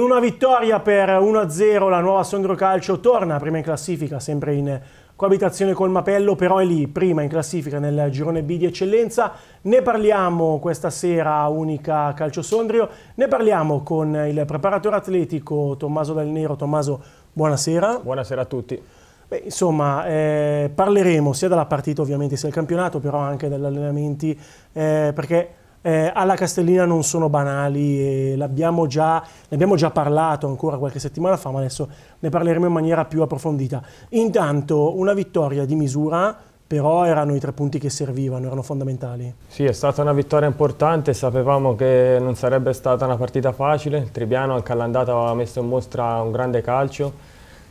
Con una vittoria per 1-0 la nuova Sondro Calcio torna prima in classifica, sempre in coabitazione col Mapello, però è lì, prima in classifica nel girone B di eccellenza. Ne parliamo questa sera, unica Calcio Sondrio, ne parliamo con il preparatore atletico Tommaso Del Nero. Tommaso, buonasera. Buonasera a tutti. Beh, insomma, eh, parleremo sia della partita ovviamente, sia del campionato, però anche degli allenamenti, eh, perché eh, alla Castellina non sono banali, l'abbiamo già, ne abbiamo già parlato ancora qualche settimana fa, ma adesso ne parleremo in maniera più approfondita. Intanto una vittoria di misura, però erano i tre punti che servivano, erano fondamentali. Sì, è stata una vittoria importante, sapevamo che non sarebbe stata una partita facile, il Trebbiano anche all'andata aveva messo in mostra un grande calcio,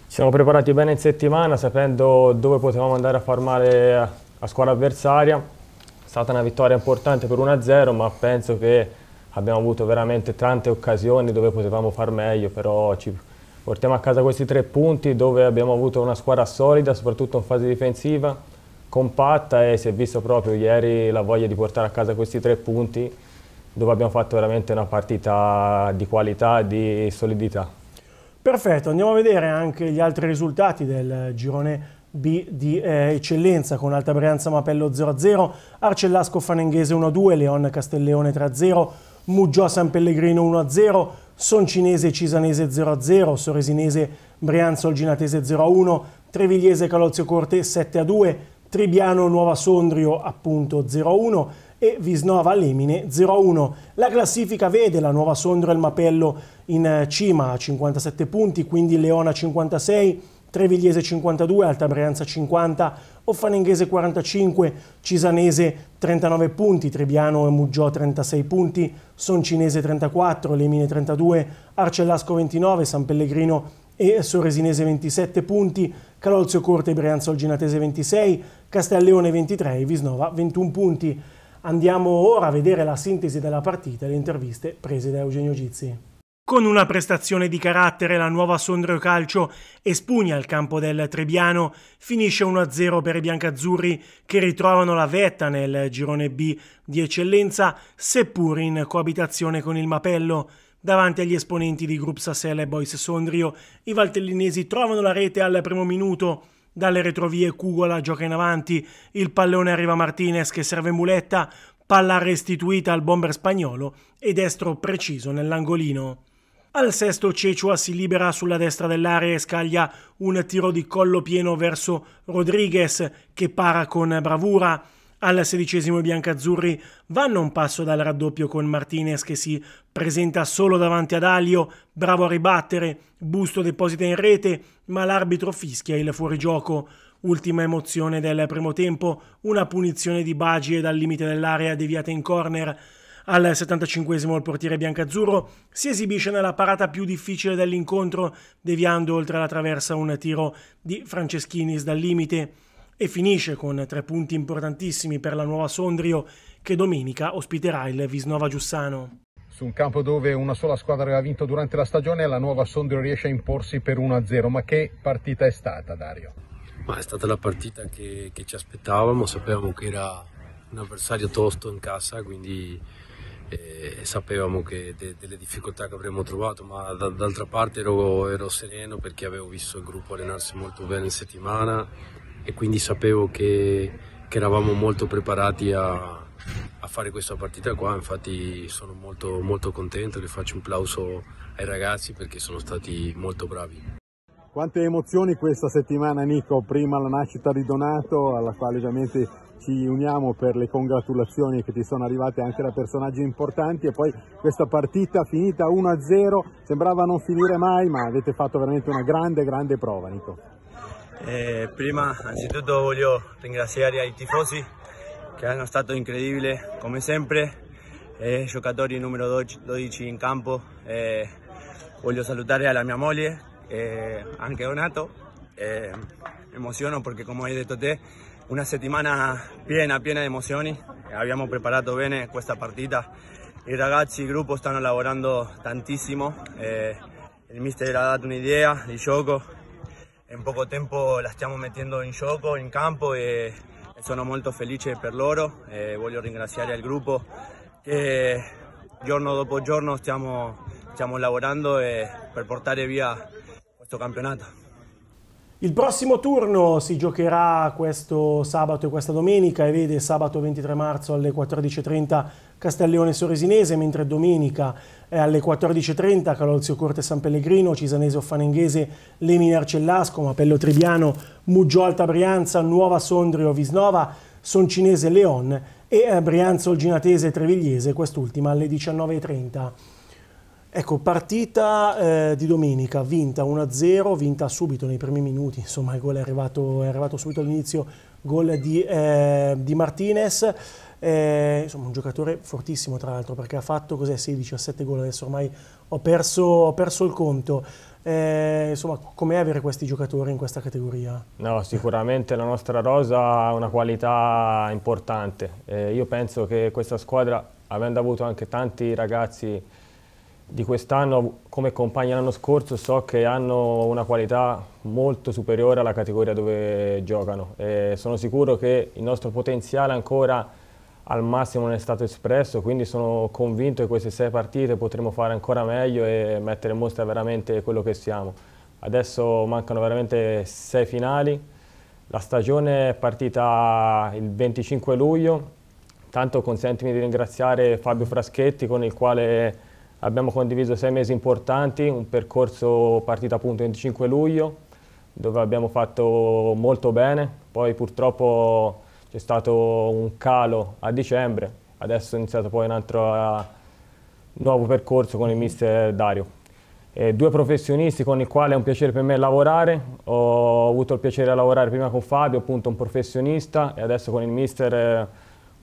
ci siamo preparati bene in settimana sapendo dove potevamo andare a far male a squadra avversaria è stata una vittoria importante per 1-0, ma penso che abbiamo avuto veramente tante occasioni dove potevamo far meglio, però ci portiamo a casa questi tre punti dove abbiamo avuto una squadra solida, soprattutto in fase difensiva, compatta e si è visto proprio ieri la voglia di portare a casa questi tre punti dove abbiamo fatto veramente una partita di qualità, e di solidità. Perfetto, andiamo a vedere anche gli altri risultati del girone B di eh, eccellenza con Alta Brianza Mapello 0-0, Arcellasco Fanenghese 1-2, Leon Castelleone 3-0, Muggio San Pellegrino 1-0, Soncinese Cisanese 0-0, Soresinese Brianza Olginatese 0-1, Trevigliese Calozio Corte 7-2, Trebbiano Nuova Sondrio appunto 0-1 e Visnova Lemine 0-1. La classifica vede la Nuova Sondrio e il Mapello in eh, cima a 57 punti, quindi Leona 56 Trevigliese 52, Alta Brianza 50, Offanenghese 45, Cisanese 39 punti, Trebiano e Muggiò 36 punti, Soncinese 34, Lemine 32, Arcellasco 29, San Pellegrino e Soresinese 27 punti, Calolzio Corte e Brianza Olginatese 26, Castelleone 23 e Visnova 21 punti. Andiamo ora a vedere la sintesi della partita e le interviste prese da Eugenio Gizzi. Con una prestazione di carattere la nuova Sondrio Calcio espugna il campo del Trebiano, finisce 1-0 per i biancazzurri che ritrovano la vetta nel girone B di eccellenza, seppur in coabitazione con il Mapello. Davanti agli esponenti di Group Sassella e Boys Sondrio, i valtellinesi trovano la rete al primo minuto. Dalle retrovie Cugola gioca in avanti, il pallone arriva a Martinez che serve Muletta, palla restituita al bomber spagnolo e destro preciso nell'angolino. Al sesto Cecua si libera sulla destra dell'area e scaglia un tiro di collo pieno verso Rodriguez che para con bravura. Al sedicesimo i biancazzurri vanno un passo dal raddoppio con Martinez che si presenta solo davanti ad Alio, bravo a ribattere, Busto deposita in rete, ma l'arbitro fischia il fuorigioco. Ultima emozione del primo tempo, una punizione di Bagie dal limite dell'area deviata in corner. Al 75 il portiere biancazzurro si esibisce nella parata più difficile dell'incontro, deviando oltre la traversa un tiro di Franceschini dal limite e finisce con tre punti importantissimi per la nuova Sondrio che domenica ospiterà il Visnova Giussano. Su un campo dove una sola squadra aveva vinto durante la stagione, la nuova Sondrio riesce a imporsi per 1-0. Ma che partita è stata, Dario? Ma è stata la partita che, che ci aspettavamo, sapevamo che era un avversario tosto in casa, quindi e sapevamo che de delle difficoltà che avremmo trovato, ma d'altra parte ero, ero, sereno perché avevo visto il gruppo allenarsi molto bene in settimana e quindi sapevo che, che eravamo molto preparati a, a, fare questa partita qua, infatti sono molto, molto contento, le faccio un plauso ai ragazzi perché sono stati molto bravi. Quante emozioni questa settimana Nico, prima la nascita di Donato, alla quale ovviamente ci uniamo per le congratulazioni che ti sono arrivate anche da personaggi importanti e poi questa partita finita 1-0 sembrava non finire mai ma avete fatto veramente una grande grande prova Nico. Eh, prima anzitutto voglio ringraziare i tifosi che hanno stato incredibili come sempre, eh, giocatori numero 12 in campo, eh, voglio salutare alla mia moglie eh, donato Eh, porque perché come detto te una settimana piena, piena di emozioni. Abbiamo preparato bene eh, questa partita. I ragazzi, il gruppo stanno lavorando tantissimo. Eh, il mister ha dato un'idea di gioco. In poco tiempo la estamos metiendo en gioco, in campo y eh, sono molto felice per loro. Quiero eh, voglio ringraziare il gruppo che giorno dopo giorno stiamo, stiamo lavorando per portare via questo campionato. Il prossimo turno si giocherà questo sabato e questa domenica e vede sabato 23 marzo alle 14.30 Castelleone Soresinese, mentre domenica alle 14.30 Calolzio Corte San Pellegrino, Cisanese Offanenghese, Lemine Arcellasco, Mapello Trebbiano, Muggio Alta Brianza, Nuova Sondrio Visnova, Soncinese Leon e eh, Brianza Olginatese Trevigliese, quest'ultima alle 19.30. Ecco, partita eh, di domenica, vinta 1-0, vinta subito nei primi minuti, insomma il gol è arrivato, è arrivato subito all'inizio, gol di, eh, di Martinez, eh, insomma un giocatore fortissimo tra l'altro perché ha fatto 16-17 gol, adesso ormai ho perso, ho perso il conto. Eh, insomma, com'è avere questi giocatori in questa categoria? No, sicuramente la nostra rosa ha una qualità importante. Eh, io penso che questa squadra, avendo avuto anche tanti ragazzi di quest'anno come compagni l'anno scorso so che hanno una qualità molto superiore alla categoria dove giocano e sono sicuro che il nostro potenziale ancora al massimo non è stato espresso quindi sono convinto che queste sei partite potremo fare ancora meglio e mettere in mostra veramente quello che siamo adesso mancano veramente sei finali la stagione è partita il 25 luglio tanto consentimi di ringraziare Fabio Fraschetti con il quale Abbiamo condiviso sei mesi importanti, un percorso partito appunto il 25 luglio, dove abbiamo fatto molto bene, poi purtroppo c'è stato un calo a dicembre, adesso è iniziato poi un altro eh, nuovo percorso con il mister Dario. Eh, due professionisti con i quali è un piacere per me lavorare, ho avuto il piacere di lavorare prima con Fabio, appunto un professionista, e adesso con il mister eh,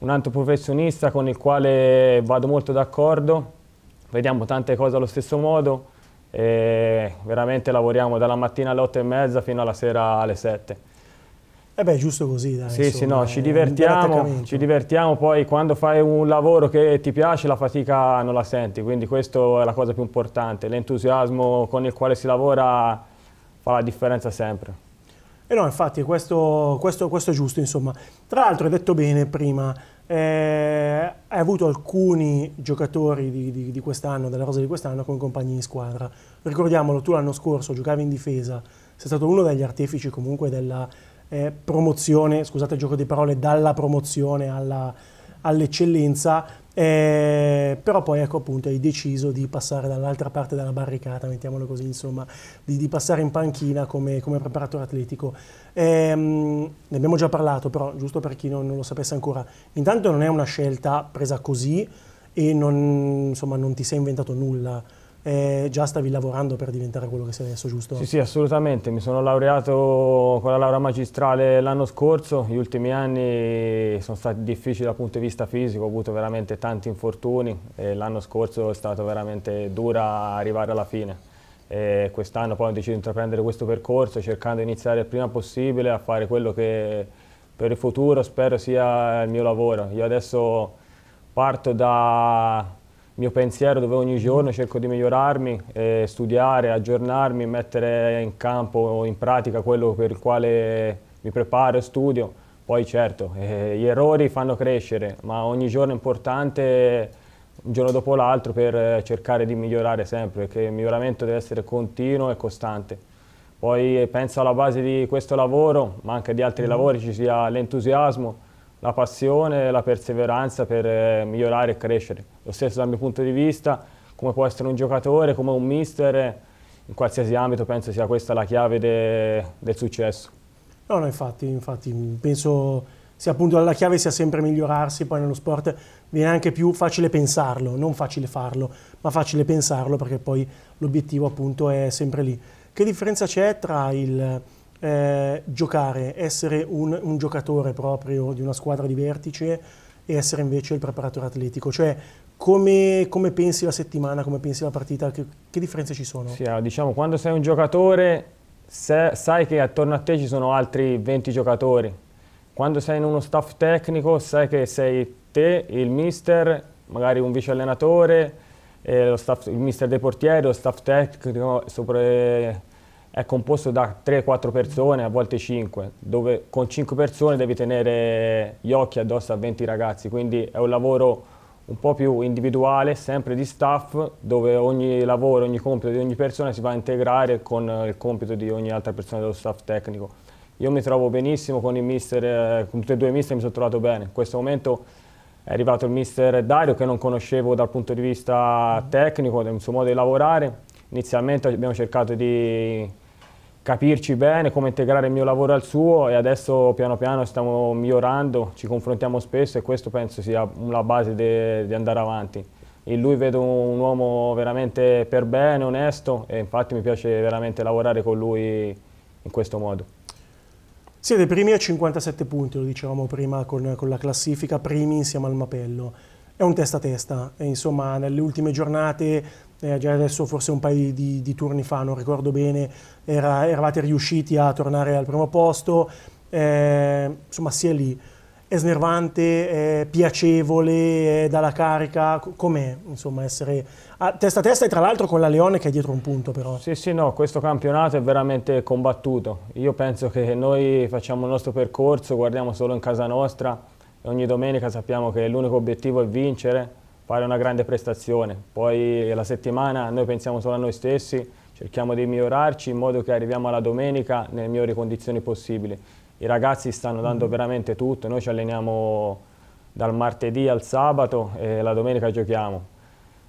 un altro professionista con il quale vado molto d'accordo vediamo tante cose allo stesso modo e veramente lavoriamo dalla mattina alle 8 e mezza fino alla sera alle 7. E eh beh, giusto così, dai. Sì, insomma, sì, no, ci divertiamo, ci divertiamo, poi quando fai un lavoro che ti piace la fatica non la senti, quindi questa è la cosa più importante, l'entusiasmo con il quale si lavora fa la differenza sempre. E no, infatti, questo, questo, questo è giusto, insomma. Tra l'altro, hai detto bene prima, eh, hai avuto alcuni giocatori di, di, di quest'anno, della rosa di quest'anno, come compagni di squadra. Ricordiamolo, tu l'anno scorso giocavi in difesa, sei stato uno degli artefici comunque della eh, promozione, scusate il gioco di parole, dalla promozione all'eccellenza eh, però poi ecco appunto hai deciso di passare dall'altra parte della barricata, mettiamolo così insomma, di, di passare in panchina come, come preparatore atletico. Eh, ne abbiamo già parlato però, giusto per chi non, non, lo sapesse ancora, intanto non è una scelta presa così e non, insomma, non ti sei inventato nulla eh, già stavi lavorando per diventare quello che sei adesso, giusto? Sì, sì, assolutamente. Mi sono laureato con la laurea magistrale l'anno scorso. Gli ultimi anni sono stati difficili dal punto di vista fisico, ho avuto veramente tanti infortuni. l'anno scorso è stato veramente dura arrivare alla fine. quest'anno poi ho deciso di intraprendere questo percorso cercando di iniziare il prima possibile a fare quello che per il futuro spero sia il mio lavoro. Io adesso parto da mio pensiero dove ogni giorno cerco di migliorarmi, eh, studiare, aggiornarmi, mettere in campo, in pratica quello per il quale mi preparo e studio. Poi certo, eh, gli errori fanno crescere, ma ogni giorno è importante, un giorno dopo l'altro, per cercare di migliorare sempre, perché il miglioramento deve essere continuo e costante. Poi eh, penso alla base di questo lavoro, ma anche di altri mm. lavori, ci sia l'entusiasmo, la passione e la perseveranza per eh, migliorare e crescere. Lo stesso dal mio punto di vista, come può essere un giocatore, come un mister, in qualsiasi ambito penso sia questa la chiave de, del successo. No, no, infatti, infatti penso sia appunto la chiave sia sempre migliorarsi, poi nello sport viene anche più facile pensarlo, non facile farlo, ma facile pensarlo perché poi l'obiettivo appunto è sempre lì. Che differenza c'è tra il eh, giocare, essere un, un, giocatore proprio di una squadra di vertice e essere invece il preparatore atletico? Cioè, come, come pensi la settimana, come pensi la partita, che, che differenze ci sono? Sì, diciamo, quando sei un giocatore se, sai che attorno a te ci sono altri 20 giocatori. Quando sei in uno staff tecnico sai che sei te, il mister, magari un vice allenatore, eh, staff, il mister dei portieri, lo staff tecnico, sopra, eh, è composto da 3-4 persone, a volte 5, dove con 5 persone devi tenere gli occhi addosso a 20 ragazzi, quindi è un lavoro un po' più individuale, sempre di staff, dove ogni lavoro, ogni compito di ogni persona si va a integrare con il compito di ogni altra persona dello staff tecnico. Io mi trovo benissimo con, mister, eh, con tutti e due i mister, mi sono trovato bene. In questo momento è arrivato il mister Dario che non conoscevo dal punto di vista tecnico, del suo modo di lavorare. Inizialmente abbiamo cercato di capirci bene, come integrare il mio lavoro al suo e adesso piano piano stiamo migliorando, ci confrontiamo spesso e questo penso sia la base di andare avanti. In lui vedo un uomo veramente per bene, onesto e infatti mi piace veramente lavorare con lui in questo modo. Siete primi a 57 punti, lo dicevamo prima con, con la classifica, primi insieme al Mapello è un testa a testa. E, insomma, nelle ultime giornate, eh, già adesso forse un paio di, di turni fa, non ricordo bene, era, eravate riusciti a tornare al primo posto. Eh, insomma, si è lì. È snervante, è piacevole, è dalla carica. Com'è, insomma, essere a testa a testa e tra l'altro con la Leone che è dietro un punto però. Sì, sì, no, questo campionato è veramente combattuto. Io penso che noi facciamo il nostro percorso, guardiamo solo in casa nostra ogni domenica sappiamo che l'unico obiettivo è vincere, fare una grande prestazione. Poi la settimana noi pensiamo solo a noi stessi, cerchiamo di migliorarci in modo che arriviamo alla domenica nelle migliori condizioni possibili. I ragazzi stanno dando mm. veramente tutto, noi ci alleniamo dal martedì al sabato e la domenica giochiamo.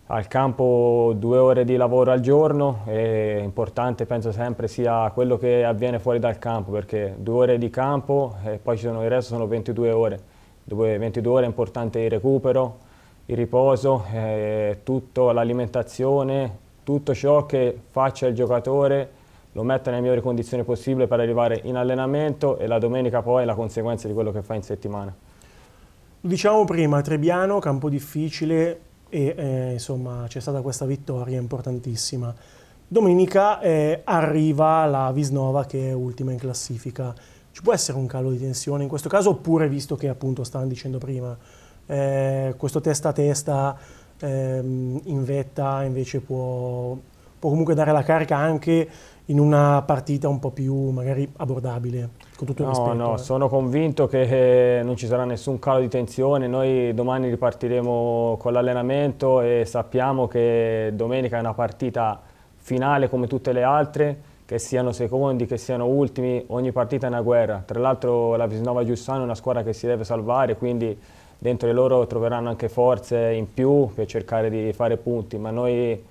Al campo due ore di lavoro al giorno, è importante penso sempre sia quello che avviene fuori dal campo, perché due ore di campo e poi ci sono, il resto sono 22 ore dove 22 ore è importante il recupero, il riposo, eh, tutta l'alimentazione, tutto ciò che faccia il giocatore lo metta nelle migliori condizioni possibili per arrivare in allenamento e la domenica poi la conseguenza di quello che fa in settimana. diciamo prima, Trebiano, campo difficile e eh, insomma c'è stata questa vittoria importantissima. Domenica eh, arriva la Visnova che è ultima in classifica ci può essere un calo di tensione in questo caso oppure, visto che appunto stavano dicendo prima, eh, questo testa a testa ehm, in vetta invece può, può comunque dare la carica anche in una partita un po' più magari abbordabile, con tutto no, il rispetto. No, eh. sono convinto che eh, non ci sarà nessun calo di tensione, noi domani ripartiremo con l'allenamento e sappiamo che domenica è una partita finale come tutte le altre, che siano secondi, che siano ultimi, ogni partita è una guerra. Tra l'altro la Visnova Giussano è una squadra che si deve salvare, quindi dentro di loro troveranno anche forze in più per cercare di fare punti, ma noi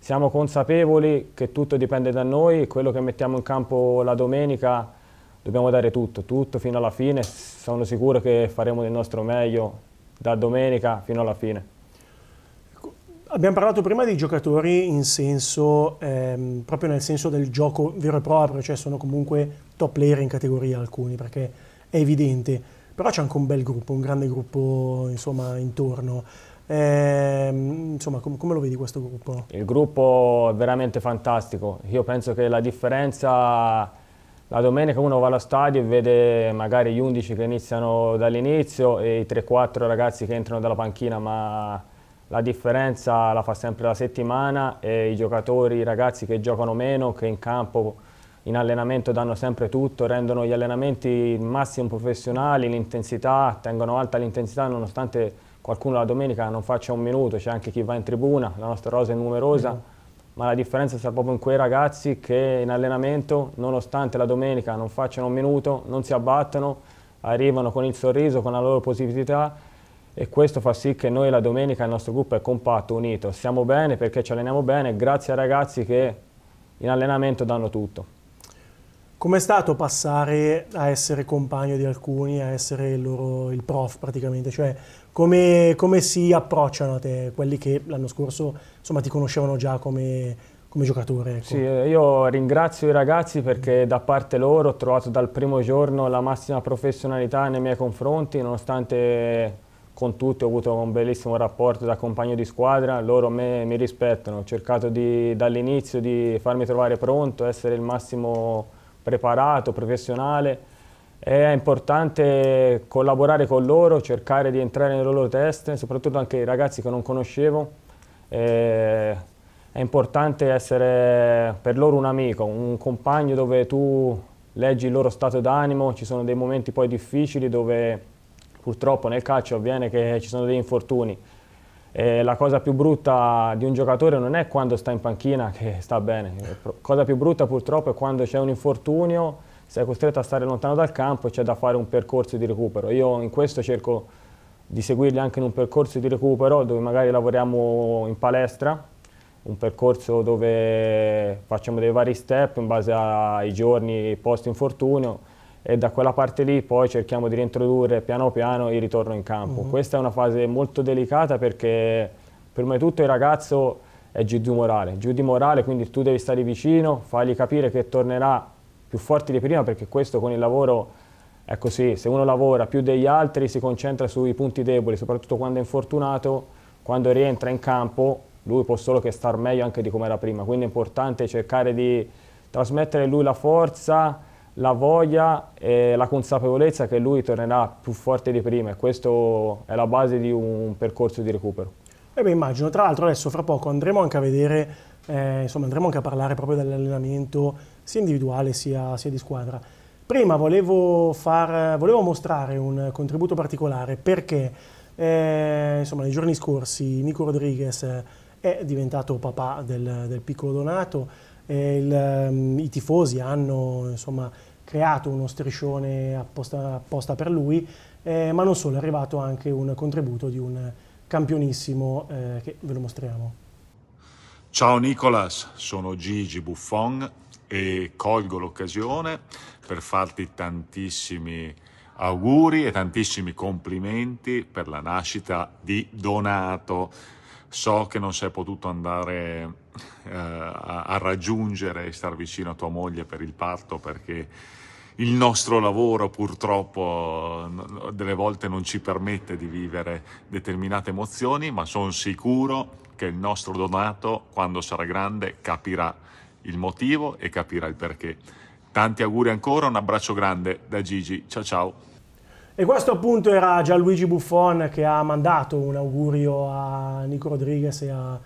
siamo consapevoli che tutto dipende da noi, quello che mettiamo in campo la domenica dobbiamo dare tutto, tutto fino alla fine, sono sicuro che faremo del nostro meglio da domenica fino alla fine. Abbiamo parlato prima di giocatori in senso, ehm, proprio nel senso del gioco vero e proprio, cioè sono comunque top player in categoria alcuni, perché è evidente. Però c'è anche un bel gruppo, un grande gruppo insomma intorno. Eh, insomma, com come lo vedi questo gruppo? Il gruppo è veramente fantastico. Io penso che la differenza la domenica uno va allo stadio e vede magari gli 11 che iniziano dall'inizio e i 3-4 ragazzi che entrano dalla panchina, ma la differenza la fa sempre la settimana e i giocatori, i ragazzi che giocano meno, che in campo, in allenamento danno sempre tutto, rendono gli allenamenti il massimo professionali, l'intensità, tengono alta l'intensità nonostante qualcuno la domenica non faccia un minuto, c'è anche chi va in tribuna, la nostra rosa è numerosa. Mm ma la differenza sta proprio in quei ragazzi che in allenamento, nonostante la domenica non facciano un minuto, non si abbattono, arrivano con il sorriso, con la loro positività e questo fa sì che noi la domenica il nostro gruppo è compatto, unito, stiamo bene perché ci alleniamo bene, grazie ai ragazzi che in allenamento danno tutto. Com'è stato passare a essere compagno di alcuni, a essere il, loro, il prof praticamente? Cioè, come, come, si approcciano a te quelli che l'anno scorso insomma, ti conoscevano già come, come giocatore? Ecco. Sì, eh, io ringrazio i ragazzi perché da parte loro ho trovato dal primo giorno la massima professionalità nei miei confronti, nonostante con tutti ho avuto un bellissimo rapporto da compagno di squadra, loro me, mi rispettano, ho cercato dall'inizio di farmi trovare pronto, essere il massimo preparato, professionale. È importante collaborare con loro, cercare di entrare nelle loro teste, soprattutto anche i ragazzi che non conoscevo. Eh, è importante essere per loro un amico, un compagno dove tu leggi il loro stato d'animo, ci sono dei momenti poi difficili dove purtroppo nel calcio avviene che ci sono degli infortuni. E la cosa più brutta di un giocatore non è quando sta in panchina che sta bene, la cosa più brutta purtroppo è quando c'è un infortunio, sei costretto a stare lontano dal campo e c'è da fare un percorso di recupero. Io in questo cerco di seguirli anche in un percorso di recupero dove magari lavoriamo in palestra, un percorso dove facciamo dei vari step in base ai giorni post infortunio e da quella parte lì poi cerchiamo di reintrodurre piano piano il ritorno in campo. Uh mm-hmm. -huh. Questa è una fase molto delicata perché prima di tutto il ragazzo è giù di morale, giù di morale quindi tu devi stare vicino, fargli capire che tornerà più forte di prima perché questo con il lavoro è così, se uno lavora più degli altri si concentra sui punti deboli, soprattutto quando è infortunato, quando rientra in campo lui può solo che star meglio anche di come era prima, quindi è importante cercare di trasmettere lui la forza, la voglia e la consapevolezza che lui tornerà più forte di prima e questo è la base di un percorso di recupero. E eh beh, immagino, tra l'altro adesso fra poco andremo anche a vedere, eh, insomma andremo anche a parlare proprio dell'allenamento sia individuale sia, sia, di squadra. Prima volevo, far, volevo mostrare un contributo particolare perché eh, insomma, nei giorni scorsi Nico Rodriguez è diventato papà del, del piccolo Donato, eh, il, ehm, i tifosi hanno insomma, creato uno striscione apposta, apposta per lui, eh, ma non solo, è arrivato anche un contributo di un campionissimo eh, che ve lo mostriamo. Ciao Nicolas, sono Gigi Buffon e colgo l'occasione per farti tantissimi auguri e tantissimi complimenti per la nascita di Donato. So che non sei potuto andare eh, a, a raggiungere e star vicino a tua moglie per il parto perché il nostro lavoro purtroppo delle volte non ci permette di vivere determinate emozioni, ma sono sicuro che il nostro Donato, quando sarà grande, capirà il motivo e capirà il perché. Tanti auguri ancora, un abbraccio grande da Gigi, ciao ciao. E questo appunto era Gianluigi Buffon che ha mandato un augurio a Nico Rodriguez e a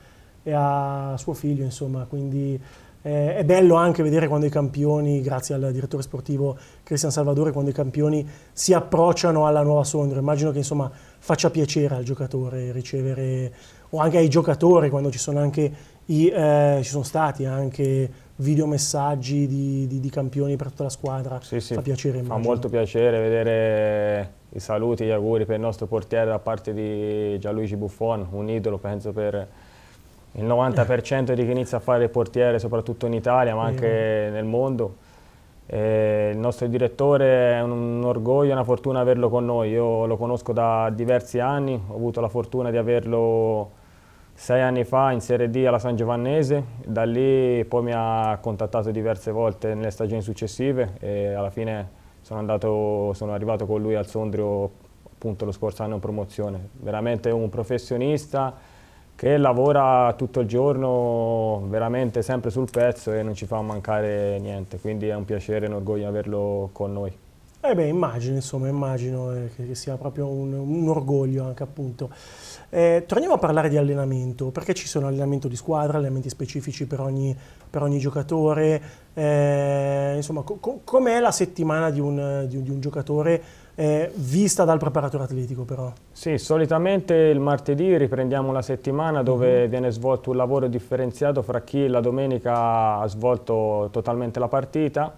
e a suo figlio, insomma, quindi eh, è bello anche vedere quando i campioni, grazie al direttore sportivo Cristian Salvatore, quando i campioni si approcciano alla nuova Sondrio. Immagino che insomma, faccia piacere al giocatore ricevere, o anche ai giocatori, quando ci sono, anche i, eh, ci sono stati anche videomessaggi di, di, di, campioni per tutta la squadra. Sì, sì. Fa piacere. Immagino. Fa molto piacere vedere i saluti, gli auguri per il nostro portiere da parte di Gianluigi Buffon, un idolo penso per il 90% di chi inizia a fare il portiere, soprattutto in Italia, ma mm. anche nel mondo. E eh, il nostro direttore è un orgoglio e una fortuna averlo con noi. Io lo conosco da diversi anni, ho avuto la fortuna di averlo sei anni fa in Serie D alla San Giovannese, da lì poi mi ha contattato diverse volte nelle stagioni successive e alla fine sono, andato, sono arrivato con lui al Sondrio appunto lo scorso anno in promozione. Veramente un professionista che lavora tutto il giorno veramente sempre sul pezzo e non ci fa mancare niente, quindi è un piacere e un orgoglio averlo con noi. Eh beh, immagino, insomma, immagino eh, che, sia proprio un, un orgoglio anche appunto. Eh, torniamo a parlare di allenamento, perché ci sono allenamento di squadra, allenamenti specifici per ogni, per ogni giocatore, eh, insomma, co com'è la settimana di un, di, di un giocatore eh, vista dal preparatore atletico però. Sì, solitamente il martedì riprendiamo la settimana dove mm -hmm. viene svolto un lavoro differenziato fra chi la domenica ha svolto totalmente la partita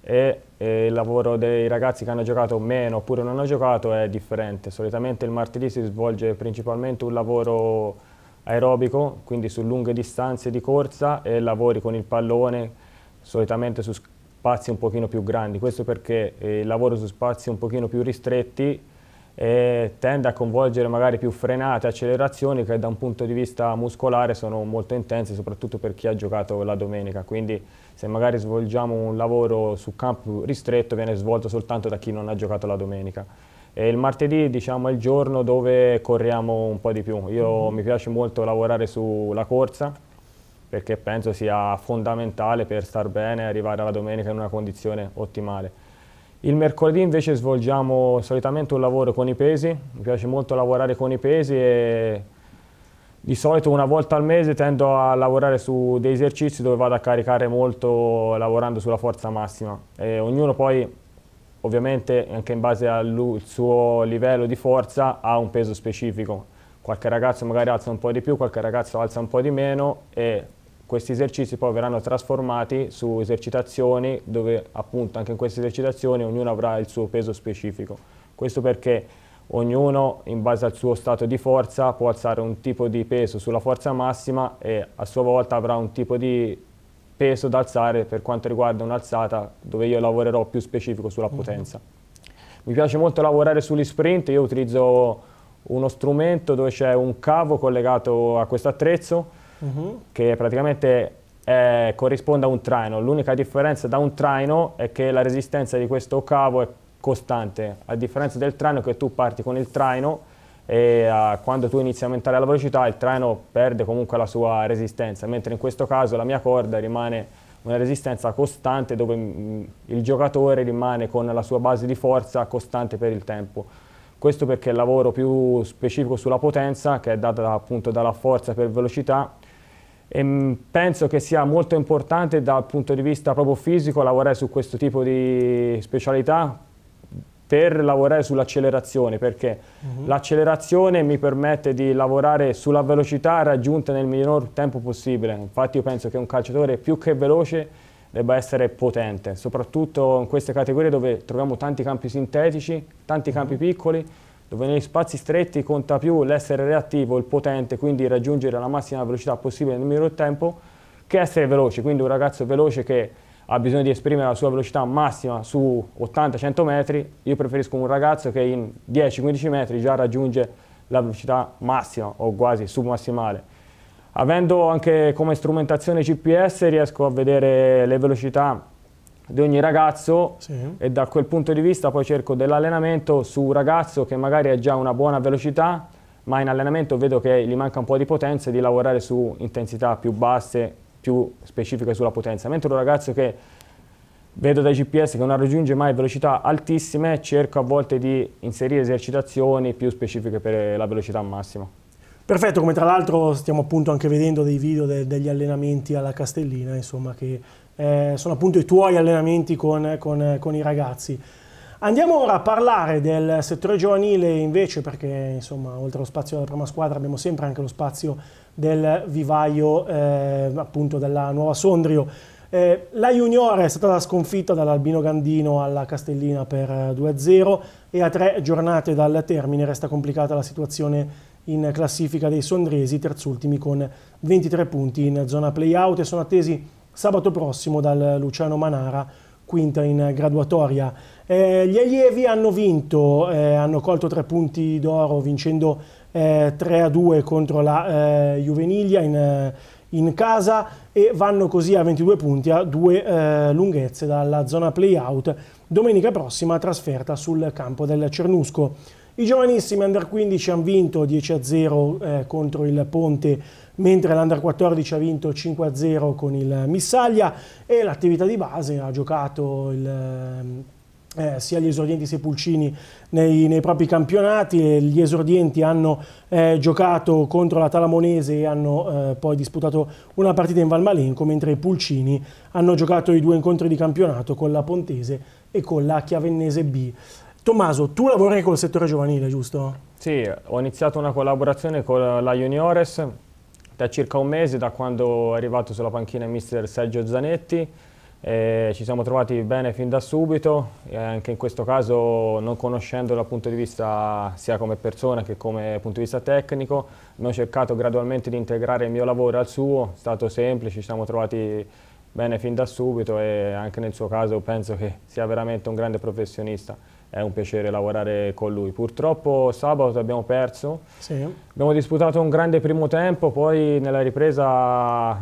e, e il lavoro dei ragazzi che hanno giocato meno oppure non hanno giocato è differente. Solitamente il martedì si svolge principalmente un lavoro aerobico, quindi su lunghe distanze di corsa e lavori con il pallone, solitamente su spazi un pochino più grandi, questo perché eh, il lavoro su spazi un pochino più ristretti e eh, tende a coinvolgere magari più frenate, accelerazioni che da un punto di vista muscolare sono molto intense, soprattutto per chi ha giocato la domenica. Quindi se magari svolgiamo un lavoro su campo ristretto viene svolto soltanto da chi non ha giocato la domenica. E il martedì diciamo, è il giorno dove corriamo un po' di più. Io mm mi piace molto lavorare sulla corsa, perché penso sia fondamentale per star bene e arrivare alla domenica in una condizione ottimale. Il mercoledì invece svolgiamo solitamente un lavoro con i pesi, mi piace molto lavorare con i pesi e di solito una volta al mese tendo a lavorare su dei esercizi dove vado a caricare molto lavorando sulla forza massima. E ognuno poi ovviamente anche in base al suo livello di forza ha un peso specifico. Qualche ragazzo magari alza un po' di più, qualche ragazzo alza un po' di meno e questi esercizi poi verranno trasformati su esercitazioni dove appunto anche in queste esercitazioni ognuno avrà il suo peso specifico. Questo perché ognuno in base al suo stato di forza può alzare un tipo di peso sulla forza massima e a sua volta avrà un tipo di peso da alzare per quanto riguarda un'alzata dove io lavorerò più specifico sulla mm-hmm. potenza. Mi piace molto lavorare sugli sprint, io utilizzo uno strumento dove c'è un cavo collegato a questo attrezzo uh mhm. -huh. che praticamente è, eh, corrisponde a un traino. L'unica differenza da un traino è che la resistenza di questo cavo è costante, a differenza del traino che tu parti con il traino e uh, quando tu inizi a aumentare la velocità il traino perde comunque la sua resistenza, mentre in questo caso la mia corda rimane una resistenza costante dove mh, mm, il giocatore rimane con la sua base di forza costante per il tempo. Questo perché il lavoro più specifico sulla potenza, che è data appunto dalla forza per velocità, e mm, penso che sia molto importante dal punto di vista proprio fisico lavorare su questo tipo di specialità per lavorare sull'accelerazione, perché uh mhm. -huh. l'accelerazione mi permette di lavorare sulla velocità raggiunta nel minor tempo possibile. Infatti io penso che un calciatore più che veloce debba essere potente, soprattutto in queste categorie dove troviamo tanti campi sintetici, tanti campi mhm. piccoli, dove negli spazi stretti conta più l'essere reattivo, il potente, quindi raggiungere la massima velocità possibile nel minor tempo, che essere veloce, quindi un ragazzo veloce che ha bisogno di esprimere la sua velocità massima su 80-100 metri, io preferisco un ragazzo che in 10-15 metri già raggiunge la velocità massima o quasi submassimale. Avendo anche come strumentazione GPS riesco a vedere le velocità di ogni ragazzo sì. e da quel punto di vista poi cerco dell'allenamento su un ragazzo che magari ha già una buona velocità ma in allenamento vedo che gli manca un po' di potenza e di lavorare su intensità più basse, più specifiche sulla potenza, mentre un ragazzo che vedo dai GPS che non raggiunge mai velocità altissime cerco a volte di inserire esercitazioni più specifiche per eh, la velocità massima. Perfetto, come tra l'altro stiamo appunto anche vedendo dei video de degli allenamenti alla Castellina, insomma, che eh, sono appunto i tuoi allenamenti con, con, con, i ragazzi. Andiamo ora a parlare del settore giovanile invece perché insomma oltre allo spazio della prima squadra abbiamo sempre anche lo spazio del vivaio eh, appunto della Nuova Sondrio. Eh, la Junior è stata sconfitta dall'Albino Gandino alla Castellina per 2-0 eh, e a tre giornate dal termine resta complicata la situazione in classifica dei sondresi, terzultimi con 23 punti in zona playout e sono attesi sabato prossimo dal Luciano Manara, quinta in graduatoria. Eh, gli allievi hanno vinto, eh, hanno colto tre punti d'oro vincendo eh, 3 a 2 contro la eh, Juveniglia in, eh, in, casa e vanno così a 22 punti a due eh, lunghezze dalla zona play-out. domenica prossima trasferta sul campo del Cernusco. I giovanissimi under 15 hanno vinto 10-0 a eh, contro il Ponte, mentre l'under 14 ha vinto 5-0 a con il eh, Missaglia e l'attività di base ha giocato il, eh, eh sia gli esordienti sia i pulcini nei, nei, propri campionati. Gli esordienti hanno eh, giocato contro la Talamonese e hanno eh, poi disputato una partita in Valmalenco, mentre i pulcini hanno giocato i due incontri di campionato con la Pontese e con la Chiavennese B. Tommaso, tu lavori col settore giovanile, giusto? Sì, ho iniziato una collaborazione con la Juniores da circa un mese, da quando è arrivato sulla panchina mister Sergio Zanetti. Eh, ci siamo trovati bene fin da subito, eh, anche in questo caso non conoscendolo dal punto di vista sia come persona che come punto di vista tecnico, abbiamo cercato gradualmente di integrare il mio lavoro al suo, è stato semplice, ci siamo trovati bene fin da subito e anche nel suo caso penso che sia veramente un grande professionista è un piacere lavorare con lui. Purtroppo sabato abbiamo perso, sì. abbiamo disputato un grande primo tempo, poi nella ripresa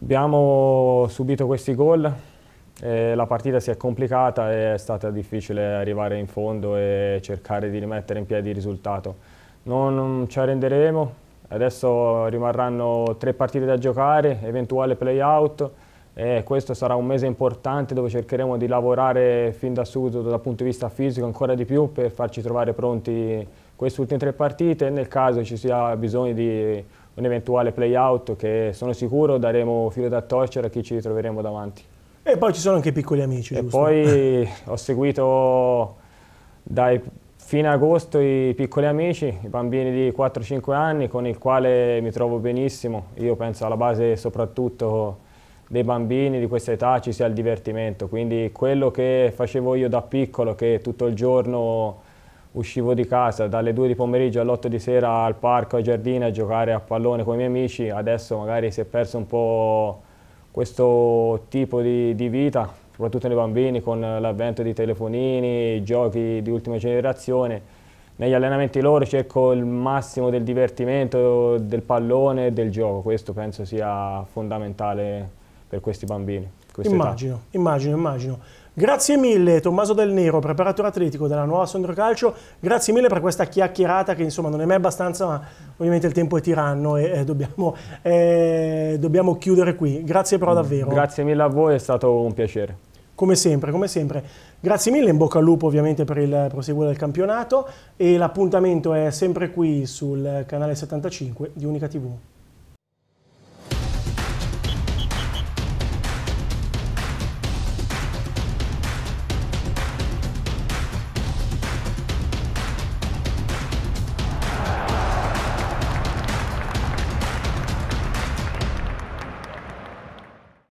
abbiamo subito questi gol, la partita si è complicata e è stata difficile arrivare in fondo e cercare di rimettere in piedi il risultato. Non, non ci arrenderemo, adesso rimarranno tre partite da giocare, eventuale play out eh, questo sarà un mese importante dove cercheremo di lavorare fin da subito dal punto di vista fisico ancora di più per farci trovare pronti queste ultime tre partite e nel caso ci sia bisogno di un eventuale play-out che sono sicuro daremo filo da torcere a chi ci ritroveremo davanti. E poi ci sono anche i piccoli amici, E giusto? poi ho seguito dai fine agosto i piccoli amici, i bambini di 4-5 anni con il quale mi trovo benissimo. Io penso alla base soprattutto dei bambini di questa età ci sia il divertimento, quindi quello che facevo io da piccolo, che tutto il giorno uscivo di casa dalle 2 di pomeriggio alle 8 di sera al parco, ai giardini a giocare a pallone con i miei amici, adesso magari si è perso un po' questo tipo di, di vita, soprattutto nei bambini con l'avvento di telefonini, giochi di ultima generazione. Negli allenamenti loro cerco il massimo del divertimento, del pallone e del gioco, questo penso sia fondamentale per questi bambini. Immagino, età. immagino, immagino. Grazie mille Tommaso Del Nero, preparatore atletico della nuova Sondro Calcio, grazie mille per questa chiacchierata che insomma non è mai abbastanza ma ovviamente il tempo è tiranno e eh, dobbiamo, eh, dobbiamo chiudere qui. Grazie però mm, davvero. Grazie mille a voi, è stato un piacere. Come sempre, come sempre. Grazie mille, in bocca al lupo ovviamente per il proseguo del campionato e l'appuntamento è sempre qui sul canale 75 di Unica TV.